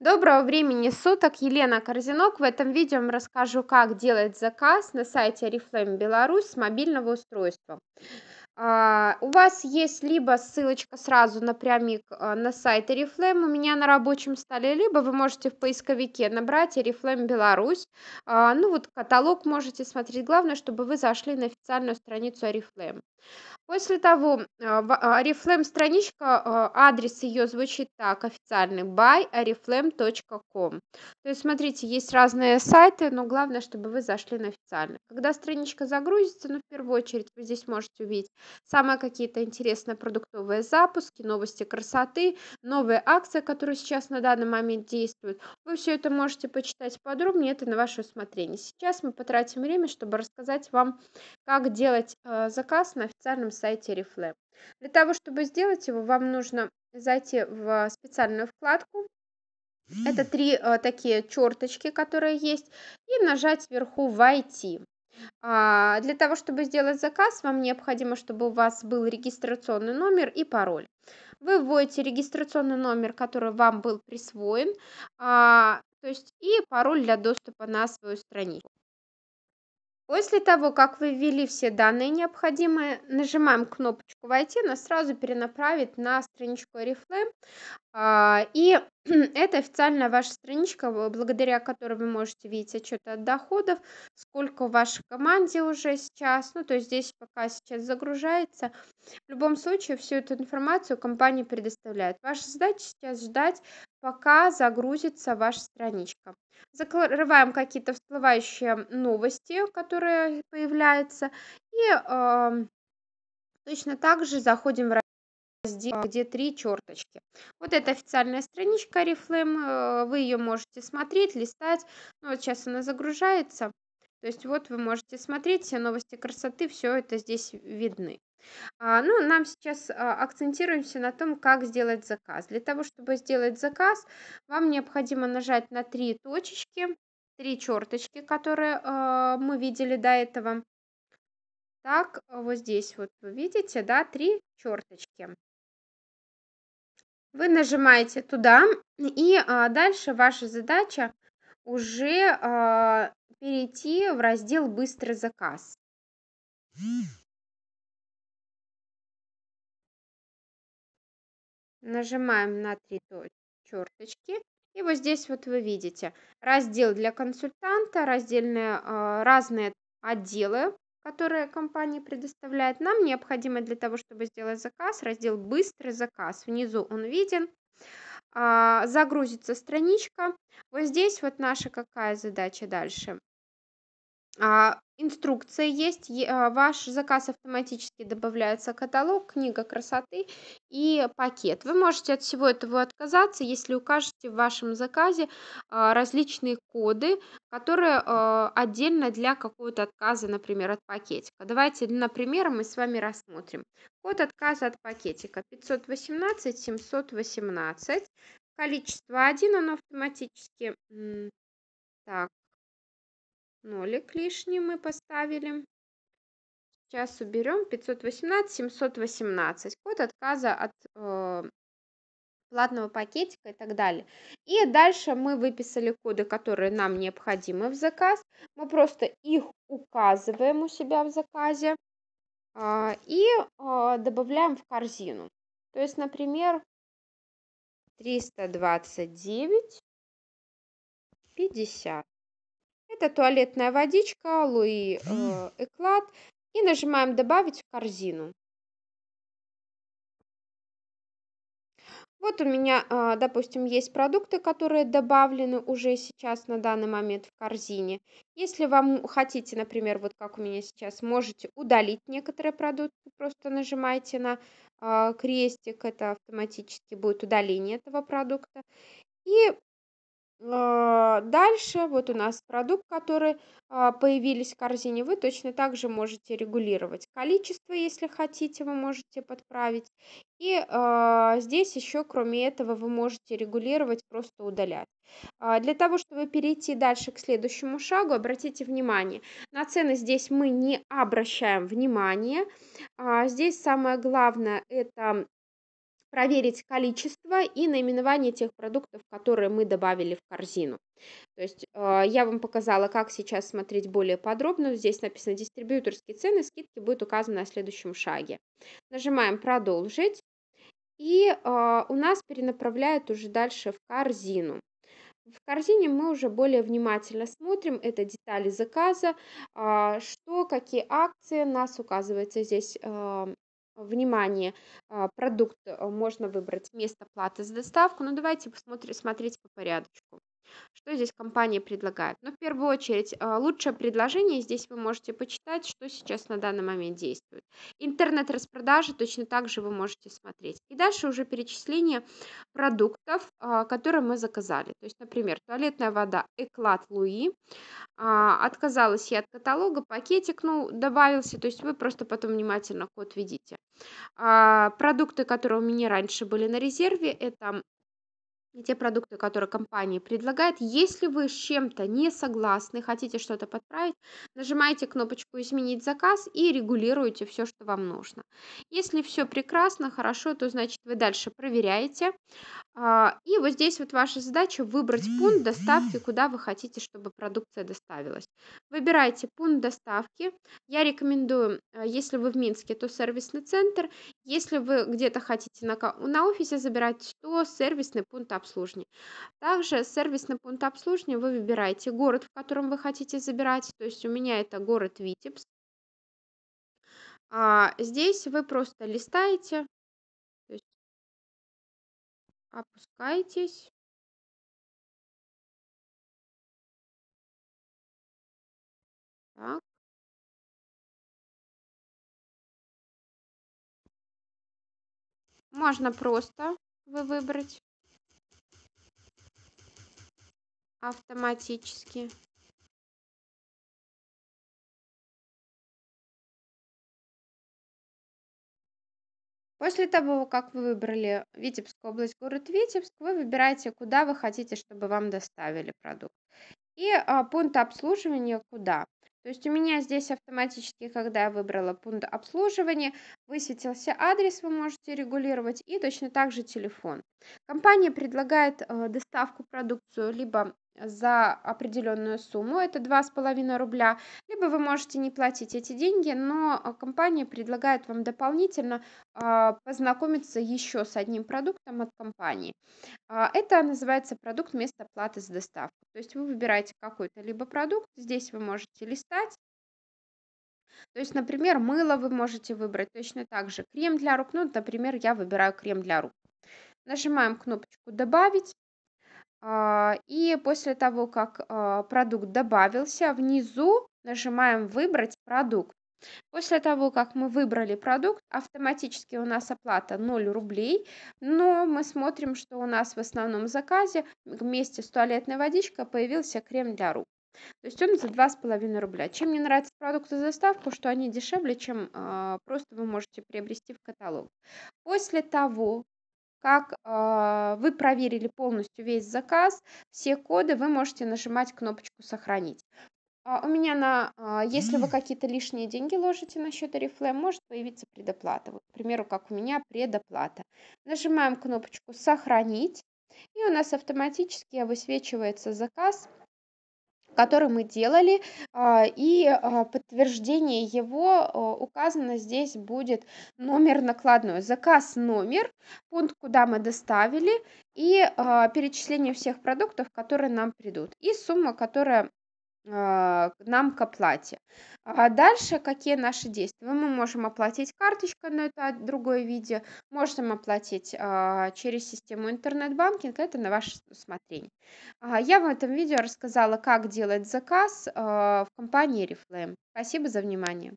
Доброго времени суток, Елена Корзинок. В этом видео я расскажу, как делать заказ на сайте Oriflame Беларусь с мобильного устройства. А, у вас есть либо ссылочка сразу напрямик а, на сайт Oriflame у меня на рабочем столе, либо вы можете в поисковике набрать Oriflame Беларусь. А, ну вот каталог можете смотреть. Главное, чтобы вы зашли на официальную страницу Oriflame. После того, э, а, в Oriflame страничка, э, адрес ее звучит так, официальный buyoriflame.com. То есть, смотрите, есть разные сайты, но главное, чтобы вы зашли на официальный. Когда страничка загрузится, ну, в первую очередь, вы здесь можете увидеть самые какие-то интересные продуктовые запуски, новости красоты, новые акции, которые сейчас на данный момент действуют. Вы все это можете почитать подробнее, это на ваше усмотрение. Сейчас мы потратим время, чтобы рассказать вам, как делать э, заказ на официальном сайте Reflame. Для того, чтобы сделать его, вам нужно зайти в специальную вкладку. Это три э, такие черточки, которые есть, и нажать вверху «Войти». А, для того, чтобы сделать заказ, вам необходимо, чтобы у вас был регистрационный номер и пароль. Вы вводите регистрационный номер, который вам был присвоен, а, то есть и пароль для доступа на свою страницу. После того, как вы ввели все данные необходимые, нажимаем кнопочку «Войти», нас сразу перенаправит на страничку Oriflame. А, и это официальная ваша страничка, благодаря которой вы можете видеть отчеты от доходов, сколько в вашей команде уже сейчас, ну то есть здесь пока сейчас загружается. В любом случае, всю эту информацию компания предоставляет. Ваша задача сейчас ждать, пока загрузится ваша страничка. Закрываем какие-то всплывающие новости, которые появляются. И э, точно так же заходим в раздел, а, где три черточки. Вот это официальная страничка Oriflame. Э, вы ее можете смотреть, листать. Ну, вот сейчас она загружается. То есть вот вы можете смотреть все новости красоты, все это здесь видны. А, Ну, нам сейчас а, акцентируемся на том, как сделать заказ. Для того, чтобы сделать заказ, вам необходимо нажать на три точечки, три черточки, которые а, мы видели до этого. Так, а, вот здесь вот вы видите, да, три черточки. Вы нажимаете туда, и а, дальше ваша задача уже а, перейти в раздел «Быстрый заказ». нажимаем на три черточки. И вот здесь вот вы видите раздел для консультанта, раздельные, а, разные отделы, которые компания предоставляет. Нам необходимо для того, чтобы сделать заказ, раздел «Быстрый заказ». Внизу он виден. А, загрузится страничка. Вот здесь вот наша какая задача дальше. А, инструкция есть, а, ваш заказ автоматически добавляется каталог, книга красоты и пакет. Вы можете от всего этого отказаться, если укажете в вашем заказе а, различные коды, которые а, отдельно для какого-то отказа, например, от пакетика. Давайте например, мы с вами рассмотрим. Код отказа от пакетика 518 718. Количество 1, оно автоматически... Так, Нолик лишний мы поставили. Сейчас уберем 518, 718. Код отказа от э, платного пакетика и так далее. И дальше мы выписали коды, которые нам необходимы в заказ. Мы просто их указываем у себя в заказе э, и э, добавляем в корзину. То есть, например, 329, 50. Это туалетная водичка, Луи э, Эклад. И нажимаем «Добавить в корзину». Вот у меня, э, допустим, есть продукты, которые добавлены уже сейчас на данный момент в корзине. Если вам хотите, например, вот как у меня сейчас, можете удалить некоторые продукты, просто нажимайте на э, крестик, это автоматически будет удаление этого продукта. И а, дальше вот у нас продукт, который а, появились в корзине, вы точно так же можете регулировать количество, если хотите, вы можете подправить. И а, здесь еще, кроме этого, вы можете регулировать, просто удалять. Для того, чтобы перейти дальше к следующему шагу, обратите внимание, на цены здесь мы не обращаем внимания. Здесь самое главное это проверить количество и наименование тех продуктов, которые мы добавили в корзину. То есть э, я вам показала, как сейчас смотреть более подробно. Здесь написано дистрибьюторские цены, скидки будут указаны на следующем шаге. Нажимаем «Продолжить». И э, у нас перенаправляют уже дальше в корзину. В корзине мы уже более внимательно смотрим, это детали заказа, э, что, какие акции, нас указывается здесь Внимание, а, продукт э, можно выбрать место платы за доставку, но ну, давайте посмотрим, смотреть по порядочку. Что здесь компания предлагает? Ну, в первую очередь, э, лучшее предложение здесь вы можете почитать, что сейчас на данный момент действует. Интернет-распродажи точно так же вы можете смотреть. И дальше уже перечисление продуктов, а, которые мы заказали. То есть, например, туалетная вода Эклат Луи. А, отказалась я от каталога, пакетик ну, добавился, то есть вы просто потом внимательно код видите. А, продукты, которые у меня раньше были на резерве, это и те продукты, которые компания предлагает. Если вы с чем-то не согласны, хотите что-то подправить, нажимаете кнопочку «Изменить заказ» и регулируете все, что вам нужно. Если все прекрасно, хорошо, то значит вы дальше проверяете, а, и вот здесь вот ваша задача выбрать пункт доставки, куда вы хотите, чтобы продукция доставилась. Выбирайте пункт доставки. Я рекомендую, э, если вы в Минске, то сервисный центр. Если вы где-то хотите на, на офисе забирать, то сервисный пункт обслуживания. Также сервисный пункт обслуживания вы выбираете город, в котором вы хотите забирать. То есть у меня это город Витебск. А, Здесь вы просто листаете, опускайтесь так можно просто вы выбрать автоматически После того, как вы выбрали Витебскую область, город Витебск, вы выбираете, куда вы хотите, чтобы вам доставили продукт. И а, пункт обслуживания куда. То есть у меня здесь автоматически, когда я выбрала пункт обслуживания, высветился адрес, вы можете регулировать, и точно так же телефон. Компания предлагает э, доставку продукцию либо за определенную сумму, это 2,5 рубля, либо вы можете не платить эти деньги, но а, компания предлагает вам дополнительно а, познакомиться еще с одним продуктом от компании. А, это называется продукт вместо платы с доставкой. То есть вы выбираете какой-то либо продукт, здесь вы можете листать, то есть, например, мыло вы можете выбрать точно так же. Крем для рук, ну, например, я выбираю крем для рук. Нажимаем кнопочку «Добавить», а, и после того, как а, продукт добавился, внизу нажимаем «Выбрать продукт». После того, как мы выбрали продукт, автоматически у нас оплата 0 рублей, но мы смотрим, что у нас в основном заказе вместе с туалетной водичкой появился крем для рук. То есть он за 2,5 рубля. Чем мне нравятся продукты заставку, что они дешевле, чем э, просто вы можете приобрести в каталог. После того, как э, вы проверили полностью весь заказ, все коды, вы можете нажимать кнопочку «Сохранить». А у меня на, а, если вы какие-то лишние деньги ложите на счет Oriflame, может появиться предоплата. Вот, к примеру, как у меня предоплата. Нажимаем кнопочку «Сохранить», и у нас автоматически высвечивается заказ который мы делали, а, и а, подтверждение его а, указано здесь будет номер накладной, заказ номер, пункт, куда мы доставили, и перечисление всех продуктов, которые нам придут, и сумма, которая а, нам к оплате. А дальше какие наши действия? Ну, мы можем оплатить карточкой, но это другое видео. Можем оплатить а, через систему интернет банкинга. это на ваше усмотрение. А, я в этом видео рассказала, как делать заказ а, в компании Reflame. Спасибо за внимание.